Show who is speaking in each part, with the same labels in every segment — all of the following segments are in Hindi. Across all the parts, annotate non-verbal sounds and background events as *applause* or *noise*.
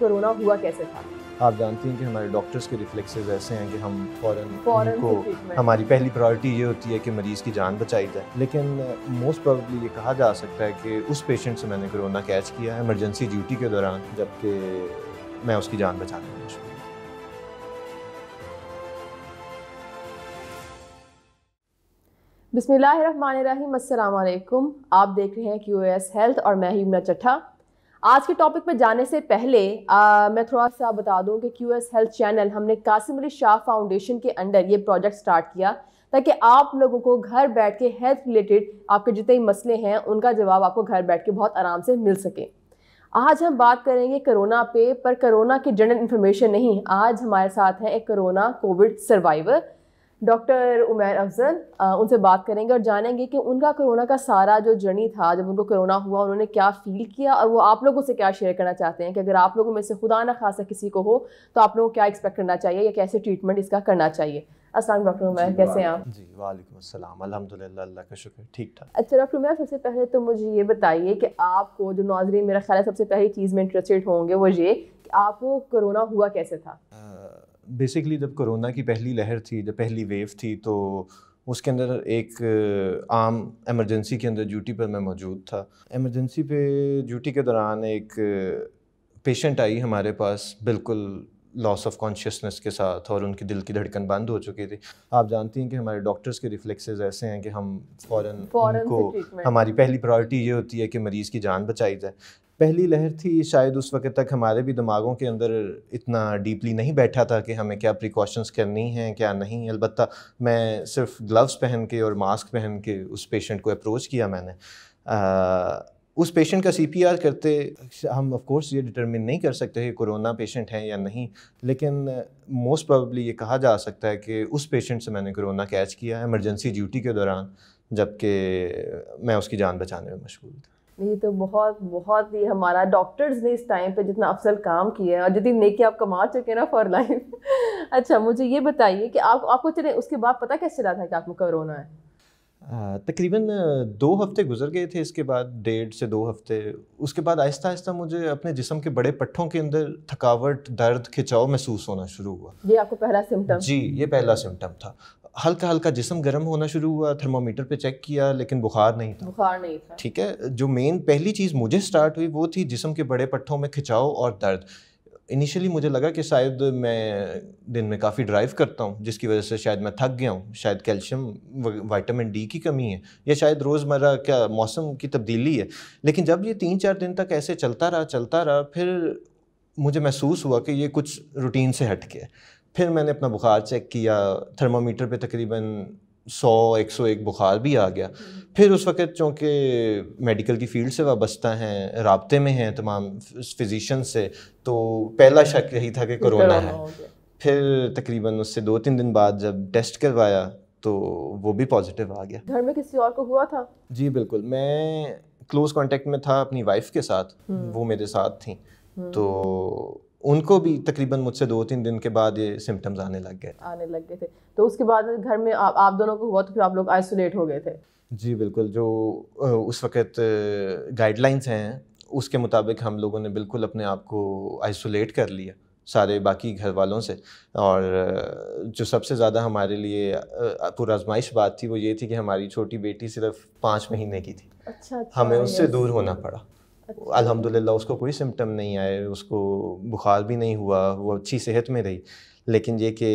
Speaker 1: कोरोना हुआ कैसे था
Speaker 2: आप जानती हैं कि हमारे डॉक्टर्स के रिफ्लेक्सेस ऐसे हैं कि हम फौरन फौरन को हमारी पहली प्रायोरिटी ये होती है कि मरीज़ की जान बचाई जाए लेकिन मोस्ट uh, प्रोबेबली ये कहा जा सकता है कि उस पेशेंट से मैंने कोरोना कैच किया है इमरजेंसी ड्यूटी के दौरान जबकि मैं उसकी जान बचाने में
Speaker 1: अस्सलाम वालेकुम आप देख रहे हैं क्यू एस हेल्थ और मैं हिमना चट्ठा आज के टॉपिक पर जाने से पहले आ, मैं थोड़ा सा बता दूं कि क्यू एस हेल्थ चैनल हमने कासिम अली शाह फाउंडेशन के अंडर ये प्रोजेक्ट स्टार्ट किया ताकि आप लोगों को घर बैठ के हेल्थ रिलेटेड आपके जितने मसले हैं उनका जवाब आपको घर बैठ के बहुत आराम से मिल सके आज हम बात करेंगे करोना पे पर करोना की जनरल इन्फॉर्मेशन नहीं आज हमारे साथ हैं एक corona Covid survivor doctor Umair Afzal उनसे बात करेंगे और जानेंगे कि उनका कोरोना का सारा जो जर्नी था जब उनको कोरोना हुआ उन्होंने क्या फील किया और वो आप लोगों से क्या शेयर करना चाहते हैं कि अगर आप लोगों में से खुदा ना खासा किसी को हो तो आप लोगों को क्या एक्सपेक्ट करना चाहिए या कैसे ट्रीटमेंट इसका करना चाहिए असल डॉक्टर उमैर कैसे हैं आप
Speaker 2: जी वालेकुम अस्सलाम अल्हम्दुलिल्लाह का शुक्र ठीक ठाक
Speaker 1: अच्छा डॉक्टर उमैर सबसे पहले तो मुझे ये बताइए कि आपको जो नाजरीन मेरा ख्याल है सबसे पहली चीज़ में इंटरेस्टेड होंगे वो ये कि आपको कोरोना हुआ कैसे था
Speaker 2: बेसिकली जब कोरोना की पहली लहर थी जब पहली वेव थी तो उसके अंदर एक आम एमरजेंसी के अंदर ड्यूटी पर मैं मौजूद था एमरजेंसी पे ड्यूटी के दौरान एक पेशेंट आई हमारे पास बिल्कुल लॉस ऑफ कॉन्शियसनेस के साथ और उनकी दिल की धड़कन बंद हो चुकी थी आप जानती हैं कि हमारे डॉक्टर्स के रिफ्लेक्सेज ऐसे हैं कि हम फ़ौर उनको हमारी पहली प्रायोरिटी ये होती है कि मरीज़ की जान बचाई जाए पहली लहर थी शायद उस वक्त तक हमारे भी दिमागों के अंदर इतना डीपली नहीं बैठा था कि हमें क्या प्रिकॉशंस करनी हैं क्या नहीं अलबत्त मैं सिर्फ ग्लव्स पहन के और मास्क पहन के उस पेशेंट को अप्रोच किया मैंने आ, उस पेशेंट का सीपीआर करते हम ऑफ कोर्स ये डिटरमिन नहीं कर सकते कि कोरोना पेशेंट हैं या नहीं लेकिन मोस्ट प्रोबेबली ये कहा जा सकता है कि उस पेशेंट से मैंने कोरोना कैच किया है एमरजेंसी ड्यूटी के दौरान जबकि मैं उसकी जान बचाने में मशगूल था
Speaker 1: नहीं तो बहुत बहुत ही हमारा डॉक्टर्स ने इस टाइम पे जितना अफसल काम किया है और जितनी नेकी आप कमा चुके ना फॉर लाइफ *laughs* अच्छा मुझे ये बताइए कि आप आपको चले उसके बाद पता कैसे चला था कि आपको कोरोना है
Speaker 2: तकरीबन दो हफ्ते गुजर गए थे इसके बाद डेढ़ से दो हफ्ते उसके बाद आहिस्ता आहिस्ता मुझे अपने जिसम के बड़े पट्ठों के अंदर थकावट दर्द खिंचाव महसूस होना शुरू हुआ
Speaker 1: ये आपको पहला सिम्टम
Speaker 2: जी ये पहला सिम्टम था हल्का हल्का जिसम गर्म होना शुरू हुआ थर्मोमीटर पे चेक किया लेकिन बुखार नहीं था बुखार नहीं था ठीक है जो मेन पहली चीज़ मुझे स्टार्ट हुई वो थी जिसम के बड़े पट्ठों में खिंचाव और दर्द इनिशियली मुझे लगा कि शायद मैं दिन में काफ़ी ड्राइव करता हूँ जिसकी वजह से शायद मैं थक गया हूँ शायद कैल्शियम वाइटामिन डी की कमी है या शायद रोज़मर्रा क्या मौसम की तब्दीली है लेकिन जब ये तीन चार दिन तक ऐसे चलता रहा चलता रहा फिर मुझे महसूस हुआ कि ये कुछ रूटीन से हट के फिर मैंने अपना बुखार चेक किया थर्मामीटर पे तकरीबन सौ एक सौ एक बुखार भी आ गया फिर उस वक्त चूँकि मेडिकल की फील्ड से वाबस्ता हैं रबते में हैं तमाम फिजिशन से तो पहला शक यही था कि कोरोना है फिर तकरीबन उससे दो तीन दिन बाद जब टेस्ट करवाया तो वो भी पॉजिटिव आ गया
Speaker 1: घर में किसी और को हुआ था
Speaker 2: जी बिल्कुल मैं क्लोज कांटेक्ट में था अपनी वाइफ के साथ हम्म। वो मेरे साथ थी
Speaker 1: हम्म। तो
Speaker 2: उनको भी तकरीबन मुझसे दो तीन दिन के बाद ये सिम्टम्स आने लग गए
Speaker 1: आने लग गए थे तो उसके बाद घर में आ, आप दोनों को हुआ तो फिर आप लोग आइसोलेट हो गए थे
Speaker 2: जी बिल्कुल जो उस वक्त गाइडलाइंस हैं उसके मुताबिक हम लोगों ने बिल्कुल अपने आप को आइसोलेट कर लिया सारे बाकी घर वालों से और जो सबसे ज़्यादा हमारे लिए पुरजमाइश बात थी वो ये थी कि हमारी छोटी बेटी सिर्फ पाँच महीने की थी अच्छा, अच्छा, हमें उससे दूर होना पड़ा अच्छा। अल्हम्दुलिल्लाह उसको कोई सिम्टम नहीं आए उसको बुखार भी नहीं हुआ वो अच्छी सेहत में रही लेकिन ये कि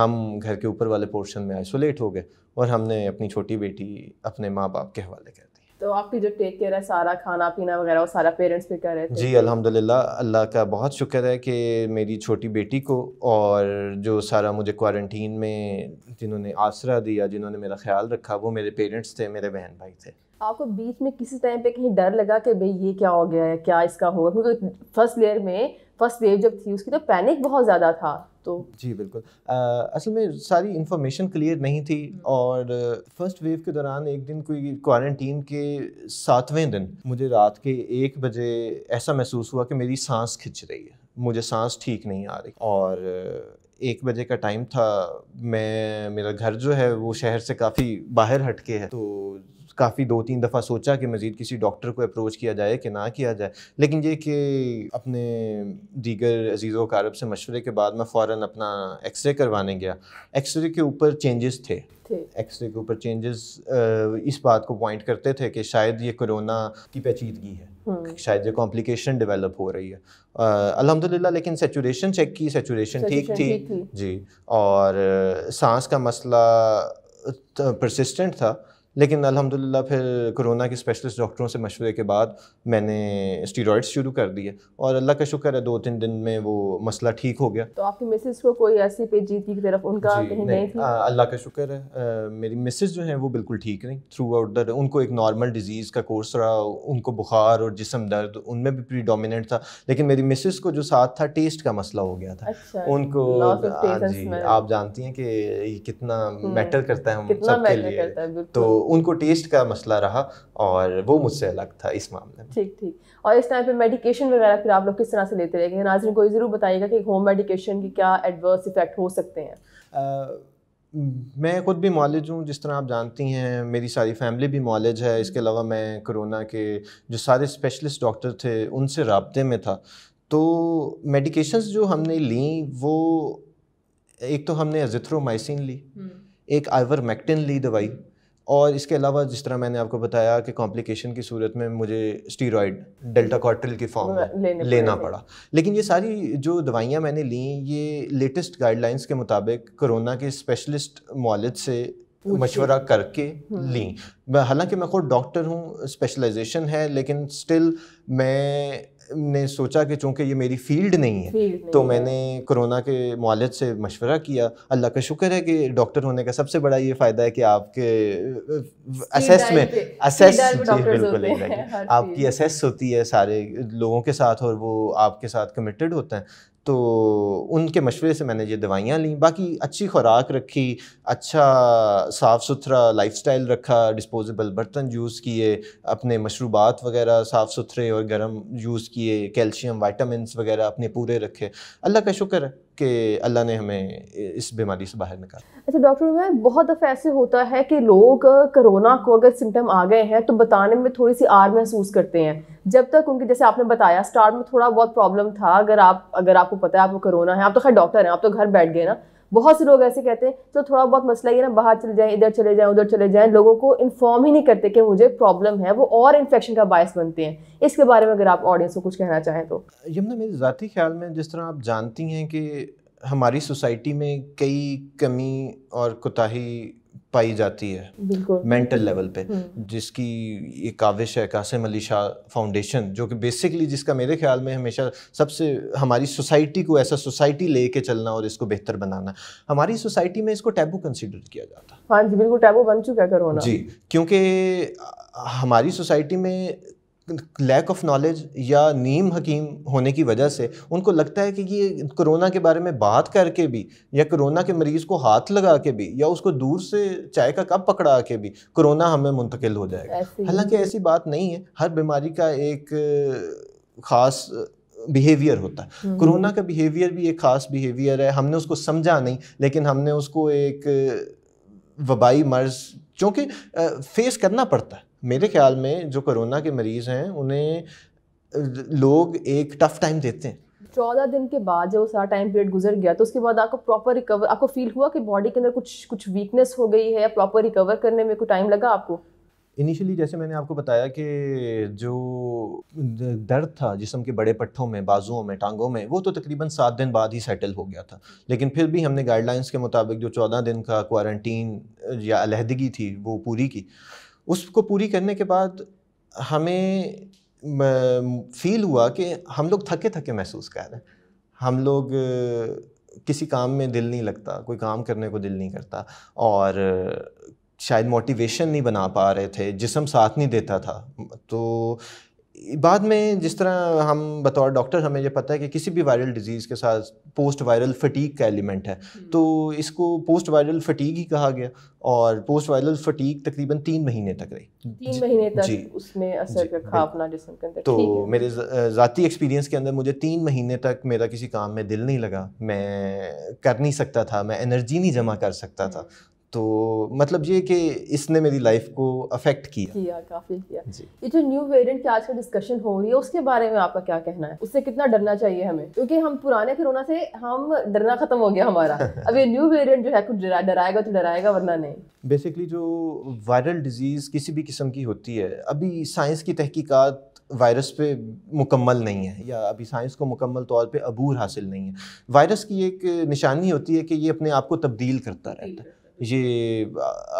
Speaker 2: हम घर के ऊपर वाले पोर्शन में आइसोलेट हो गए और हमने अपनी छोटी बेटी अपने माँ बाप के हवाले कर
Speaker 1: तो आपकी जो टेक केयर है सारा खाना पीना वगैरह वो सारा पेरेंट्स भी कर रहे थे जी तो-
Speaker 2: अल्हम्दुलिल्लाह अल्लाह का बहुत शुक्र है कि मेरी छोटी बेटी को और जो सारा मुझे क्वारंटीन में जिन्होंने आसरा दिया जिन्होंने मेरा ख्याल रखा वो मेरे पेरेंट्स थे मेरे बहन भाई थे
Speaker 1: आपको बीच में किसी टाइम पे कहीं डर लगा कि भाई ये क्या हो गया है क्या इसका होगा क्योंकि फर्स्ट लेयर में फर्स्ट वेव जब थी उसकी तो पैनिक बहुत ज़्यादा था
Speaker 2: तो जी बिल्कुल आ, असल में सारी इंफॉर्मेशन क्लियर नहीं थी हम्म। और फर्स्ट वेव के दौरान एक दिन कोई क्वारंटीन के सातवें दिन मुझे रात के एक बजे ऐसा महसूस हुआ कि मेरी सांस खिंच रही है मुझे सांस ठीक नहीं आ रही और एक बजे का टाइम था मैं मेरा घर जो है वो शहर से काफ़ी बाहर हटके है तो काफ़ी दो तीन दफ़ा सोचा कि मज़ीद किसी डॉक्टर को अप्रोच किया जाए कि ना किया जाए लेकिन ये कि अपने दीगर अजीज़ों कारब से मशवरे के बाद मैं फ़ौर अपना एक्सरे करवाने गया एक्सरे के ऊपर चेंजेस थे एक्सरे के ऊपर चेंजेस इस बात को पॉइंट करते थे कि शायद ये कोरोना की पेचीदगी है हम्म। शायद ये कॉम्प्लिकेशन डेवलप हो रही है अलहमदिल्ला लेकिन सेचुरेशन चेक की सेचुरेशन ठीक थी जी और सांस का मसला परसिस्टेंट था लेकिन अल्हम्दुलिल्लाह फिर कोरोना के स्पेशलिस्ट डॉक्टरों से मशवरे के बाद मैंने स्टीरॉइड्स शुरू कर दिए और अल्लाह का शुक्र है दो तीन दिन में वो मसला ठीक हो गया
Speaker 1: तो आपकी मिसेस को कोई ऐसी पेचीदगी की तरफ उनका कहीं नहीं
Speaker 2: अल्लाह का शुक्र है आ, मेरी मिसेस जो है वो बिल्कुल ठीक नहीं थ्रू आउट द उनको एक नॉर्मल डिजीज़ का कोर्स रहा उनको बुखार और जिसम दर्द उनमें भी प्रीडोमिनेंट था लेकिन मेरी मिसेस को जो साथ था टेस्ट का मसला हो गया था अच्छा, उनको जी आप जानती हैं कि कितना मैटर हम्म, करता है हम सबके लिए तो उनको टेस्ट का मसला रहा और वो मुझसे अलग था इस मामले
Speaker 1: में ठीक ठीक और इस टाइम पे मेडिकेशन वगैरह फिर आप लोग किस तरह से लेते रहेंगे नाजरन को ज़रूर बताइएगा कि होम मेडिकेशन के क्या एडवर्स इफेक्ट हो सकते हैं
Speaker 2: आ, मैं ख़ुद भी मॉलेज हूँ जिस तरह आप जानती हैं मेरी सारी फैमिली भी मॉलेज है इसके अलावा मैं कोरोना के जो सारे स्पेशलिस्ट डॉक्टर थे उनसे रबते में था तो मेडिकेशंस जो हमने ली वो एक तो हमने एजिथ्रोमाइसिन ली हम्म। एक आइवर मैक्टिन ली दवाई और इसके अलावा जिस तरह मैंने आपको बताया कि कॉम्प्लिकेशन की सूरत में मुझे स्टीरॉयड डेल्टा कॉट्रिल की फॉर्म लेना पड़ा लेकिन ये सारी जो दवाइयाँ मैंने ली ये लेटेस्ट गाइडलाइंस के मुताबिक कोरोना के स्पेशलिस्ट मालद से मशवरा करके हम्म। ली हालांकि मैं खुद डॉक्टर हूँ स्पेशलाइजेशन है लेकिन स्टिल मैं ने सोचा कि चूंकि ये मेरी फील्ड नहीं है फील्ड तो है। मैंने कोरोना के मालद से मशवरा किया अल्लाह का शुक्र है कि डॉक्टर होने का सबसे बड़ा ये फ़ायदा है कि आपके असेस में असेस बिल्कुल आपकी असेस होती है सारे लोगों के साथ और वो आपके साथ कमिटेड होते हैं तो उनके मशवरे से मैंने ये दवाइयाँ ली बाकी अच्छी खुराक रखी अच्छा साफ़ सुथरा लाइफस्टाइल रखा डिस्पोजेबल बर्तन यूज़ किए अपने मशरूबात वगैरह साफ़ सुथरे और गर्म यूज़ किए किए कैल्शियम वाइटामस वगैरह अपने पूरे रखे अल्लाह का शुक्र है कि अल्लाह ने हमें इस बीमारी से बाहर निकाला
Speaker 1: अच्छा डॉक्टर मैं बहुत दफ़ा ऐसे होता है कि लोग कोरोना को अगर सिम्टम आ गए हैं तो बताने में थोड़ी सी आर महसूस करते हैं जब तक उनकी जैसे आपने बताया स्टार्ट में थोड़ा बहुत प्रॉब्लम था अगर आप अगर आपको पता है आपको कोरोना है आप तो खैर डॉक्टर हैं आप तो घर बैठ गए ना बहुत से लोग ऐसे कहते हैं तो थोड़ा बहुत मसला ये ना बाहर चले जाएँ इधर चले जाएँ उधर चले जाएँ लोगों को इन्फॉर्म ही नहीं करते कि मुझे प्रॉब्लम है वो और इन्फेक्शन का बायस बनते हैं इसके बारे में अगर आप ऑडियंस को कुछ कहना चाहें तो
Speaker 2: यमुना मेरे ज़ाती ख्याल में जिस तरह आप जानती हैं कि हमारी सोसाइटी में कई कमी और कोताही पाई जाती है मेंटल लेवल पे हम्म। जिसकी ये काविश है कासिम अली शाह फाउंडेशन जो कि बेसिकली जिसका मेरे ख्याल में हमेशा सबसे हमारी सोसाइटी को ऐसा सोसाइटी लेके चलना और इसको बेहतर बनाना हमारी सोसाइटी में इसको टैबू कंसिडर किया जाता
Speaker 1: हाँ जी बिल्कुल टैबू बन चुका है कोरोना जी
Speaker 2: क्योंकि हमारी सोसाइटी में लैक ऑफ नॉलेज या नीम हकीम होने की वजह से उनको लगता है कि ये कोरोना के बारे में बात करके भी या कोरोना के मरीज़ को हाथ लगा के भी या उसको दूर से चाय का कप पकड़ा के भी कोरोना हमें मुंतकिल हो जाएगा हालांकि ऐसी बात नहीं है हर बीमारी का एक ख़ास बिहेवियर होता है हम्म। कोरोना का बिहेवियर भी एक ख़ास बिहेवियर है हमने उसको समझा नहीं लेकिन हमने उसको एक वबाई मर्ज चूँकि फेस करना पड़ता है मेरे ख्याल में जो कोरोना के मरीज़ हैं उन्हें लोग एक टफ़ टाइम देते हैं
Speaker 1: चौदह दिन के बाद जब सारा टाइम पीरियड गुजर गया तो उसके बाद आपको प्रॉपर रिकवर आपको फील हुआ कि बॉडी के अंदर कुछ कुछ वीकनेस हो गई है या प्रॉपर रिकवर करने में कुछ टाइम लगा आपको
Speaker 2: इनिशियली जैसे मैंने आपको बताया कि जो दर्द था जिसम के बड़े पट्ठों में बाजुओं में टांगों में वो तो तकरीबन सात दिन बाद ही सेटल हो गया था लेकिन फिर भी हमने गाइडलाइंस के मुताबिक जो चौदह दिन का क्वारंटीन या अलहदगी थी वो पूरी की उसको पूरी करने के बाद हमें फील हुआ कि हम लोग थके थके महसूस कर रहे हैं हम लोग किसी काम में दिल नहीं लगता कोई काम करने को दिल नहीं करता और शायद मोटिवेशन नहीं बना पा रहे थे जिसम साथ नहीं देता था तो बाद में जिस तरह हम बतौर डॉक्टर हमें ये पता है कि किसी भी वायरल डिजीज़ के साथ पोस्ट वायरल फटीक का एलिमेंट है हम्म। तो इसको पोस्ट वायरल फटीक ही कहा गया और पोस्ट वायरल फटीक तकरीबन तीन महीने तक रही तीन महीने तक जी
Speaker 1: उसने असर जी, रखा अपना जिसम के अंदर तो मेरे
Speaker 2: ज़ाती एक्सपीरियंस के अंदर मुझे तीन महीने तक मेरा किसी काम में दिल नहीं लगा मैं कर नहीं सकता था मैं एनर्जी नहीं जमा कर सकता था हम्म। तो मतलब ये कि इसने मेरी लाइफ को अफेक्ट किया किया काफ़ी किया
Speaker 1: ये जो न्यू वेरिएंट की आजकल डिस्कशन हो रही है उसके बारे में आपका क्या कहना है उससे कितना डरना चाहिए हमें क्योंकि हम पुराने कोरोना से हम डरना खत्म हो गया हमारा *laughs* अब ये न्यू वेरिएंट जो है कुछ डराएगा तो डराएगा वरना नहीं
Speaker 2: बेसिकली जो वायरल डिजीज़ किसी भी किस्म की होती है अभी साइंस की तहकीकात वायरस पे मुकम्मल नहीं है या अभी साइंस को मुकम्मल तौर पे अबूर हासिल नहीं है वायरस की एक निशानी होती है कि ये अपने आप को तब्दील करता रहता है ये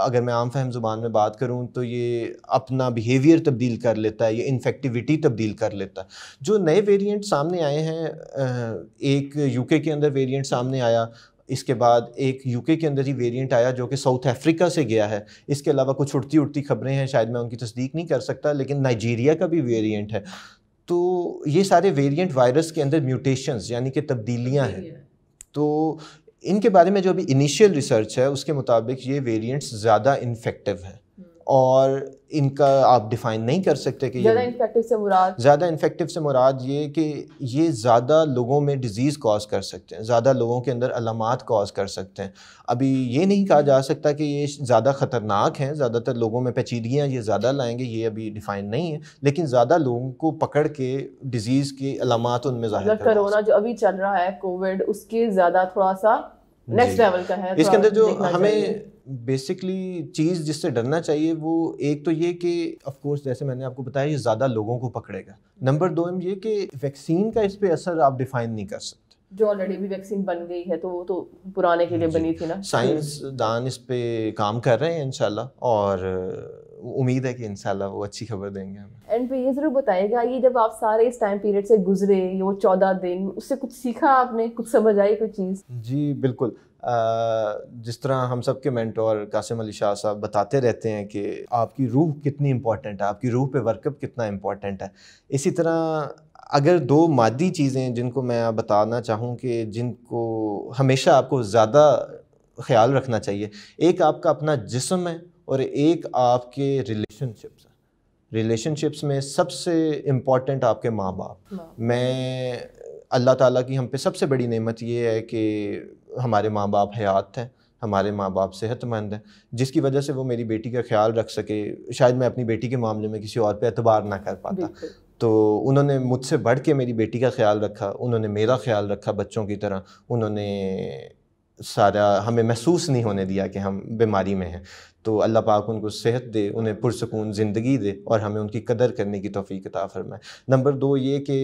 Speaker 2: अगर मैं आम फहम ज़ुबान में बात करूँ तो ये अपना बिहेवियर तब्दील कर लेता है ये इन्फेक्टिविटी तब्दील कर लेता है जो नए वेरिएंट सामने आए हैं एक यूके के अंदर वेरिएंट सामने आया इसके बाद एक यूके के अंदर ही वेरिएंट आया जो कि साउथ अफ्रीका से गया है इसके अलावा कुछ उड़ती उड़ती खबरें हैं शायद मैं उनकी तस्दीक नहीं कर सकता लेकिन नाइजीरिया का भी वेरियंट है तो ये सारे वेरिएंट वायरस के अंदर म्यूटेशन यानी कि तब्दीलियाँ हैं तो इनके बारे में जो अभी इनिशियल रिसर्च है उसके मुताबिक ये वेरिएंट्स ज़्यादा इन्फेक्टिव हैं और इनका आप डिफाइन नहीं कर सकते कि ज़्यादा
Speaker 1: इन्फेक्टिव से मुराद
Speaker 2: ज़्यादा इन्फेक्टिव से मुराद ये कि ये ज़्यादा लोगों में डिजीज़ कॉज कर सकते हैं ज़्यादा लोगों के अंदर अलामत कॉज कर सकते हैं अभी ये नहीं कहा जा सकता कि ये ज़्यादा ख़तरनाक हैं ज़्यादातर लोगों में पेचीदगियाँ ये ज़्यादा लाएंगे ये अभी डिफाइन नहीं है लेकिन ज़्यादा लोगों को पकड़ के डिज़ीज़ के अलामत उनमें ज़्यादा मतलब करोना
Speaker 1: जो अभी चल रहा है कोविड उसके ज़्यादा थोड़ा सा नेक्स्ट लेवल का है इसके तो अंदर जो हमें
Speaker 2: बेसिकली चीज़ जिससे डरना चाहिए वो एक तो ये कि ऑफ कोर्स जैसे मैंने आपको बताया ये ज़्यादा लोगों को पकड़ेगा नंबर दो ये कि वैक्सीन का इस पे असर आप डिफाइन नहीं कर सकते
Speaker 1: जो ऑलरेडी भी वैक्सीन बन गई है तो वो तो पुराने के लिए बनी थी ना साइंस
Speaker 2: दान इस पे काम कर रहे हैं इंशाल्लाह और उम्मीद है कि इंशाल्लाह वो अच्छी खबर देंगे हमें
Speaker 1: एंड ये ज़रूर बताएगा ये जब आप सारे इस टाइम पीरियड से गुजरे वो चौदह दिन उससे कुछ सीखा आपने कुछ समझ आई कोई चीज़
Speaker 2: जी बिल्कुल जिस तरह हम सब के मैंटोर कासिम अली शाह साहब बताते रहते हैं कि आपकी रूह कितनी इम्पॉर्टेंट है आपकी रूह पे वर्कअप कितना इम्पोर्टेंट है इसी तरह अगर दो मादी चीज़ें जिनको मैं बताना चाहूँ कि जिनको हमेशा आपको ज़्यादा ख्याल रखना चाहिए एक आपका अपना जिसम है और एक आपके रिलेशनशिप्स रिलेशनशिप्स में सबसे इम्पॉर्टेंट आपके माँ बाप मैं अल्लाह ताला की हम पे सबसे बड़ी नेमत ये है कि हमारे माँ बाप हयात हैं हमारे माँ बाप सेहतमंद हैं जिसकी वजह से वो मेरी बेटी का ख्याल रख सके शायद मैं अपनी बेटी के मामले में किसी और पे एतबार ना कर पाता तो उन्होंने मुझसे बढ़ के मेरी बेटी का ख्याल रखा उन्होंने मेरा ख्याल रखा बच्चों की तरह उन्होंने सारा हमें महसूस नहीं होने दिया कि हम बीमारी में हैं तो अल्लाह पाक उनको सेहत दे उन्हें पुरसकून ज़िंदगी दे और हमें उनकी कदर करने की तोफ़ी किताब फरमाए नंबर दो ये कि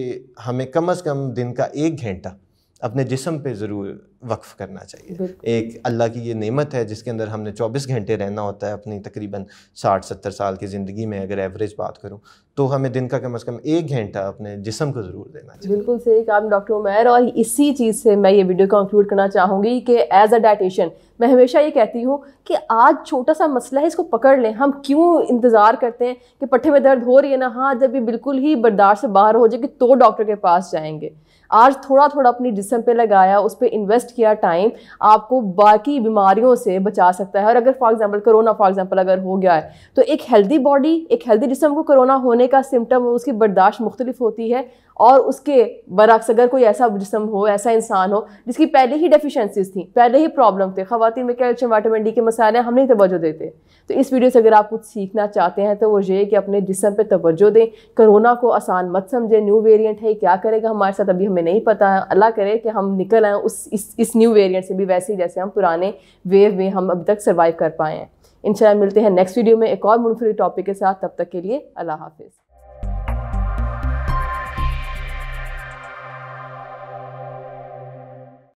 Speaker 2: हमें कम अज़ कम दिन का एक घंटा अपने जिसम पे ज़रूर वक्फ़ करना चाहिए एक अल्लाह की ये नेमत है जिसके अंदर हमने 24 घंटे रहना होता है अपनी तकरीबन 60-70 साल की ज़िंदगी में अगर एवरेज बात करूँ तो हमें दिन का कम अज़ कम एक घंटा अपने जिसम को ज़रूर देना
Speaker 1: चाहिए बिल्कुल सही काम डॉक्टर उमैर और इसी चीज़ से मैं ये वीडियो कंक्लूड करना चाहूँगी कि एज अ डाइटिशियन मैं हमेशा ये कहती हूँ कि आज छोटा सा मसला है इसको पकड़ लें हम क्यों इंतज़ार करते हैं कि पट्ठे में दर्द हो रही है ना हाँ जब ये बिल्कुल ही बर्दाश्त से बाहर हो जाएगी तो डॉक्टर के पास जाएंगे आज थोड़ा थोड़ा अपनी जिसम पे लगाया उस पर इन्वेस्ट इन्वेस्ट किया टाइम आपको बाकी बीमारियों से बचा सकता है और अगर for example corona for example अगर हो गया है तो एक हेल्दी बॉडी एक हेल्दी जिसम को कोरोना होने का सिम्टम उसकी बर्दाश्त मुख्तलिफ होती है और उसके बरक्स अगर कोई ऐसा जिसम हो ऐसा इंसान हो जिसकी पहले ही डेफिशेंसीज थी पहले ही प्रॉब्लम थे खातन में कैल्शियम वाइटामिन डी के मसाले हम नहीं तोज्जो देते तो इस वीडियो से अगर आप कुछ सीखना चाहते हैं तो वो ये कि अपने जिसम पर तोज्जो दें कोरोना को आसान मत समझें न्यू वेरियंट है क्या करेगा हमारे साथ अभी हमें नहीं पता है अल्लाह करे कि हम निकल आएँ उस इस, इस न्यू वेरिएंट से भी वैसे ही जैसे हम पुराने वेव में हम अभी तक सर्वाइव कर पाए हैं इंशाल्लाह मिलते हैं नेक्स्ट वीडियो में एक और मुनफरद टॉपिक के साथ तब तक के लिए अल्लाह हाफिज़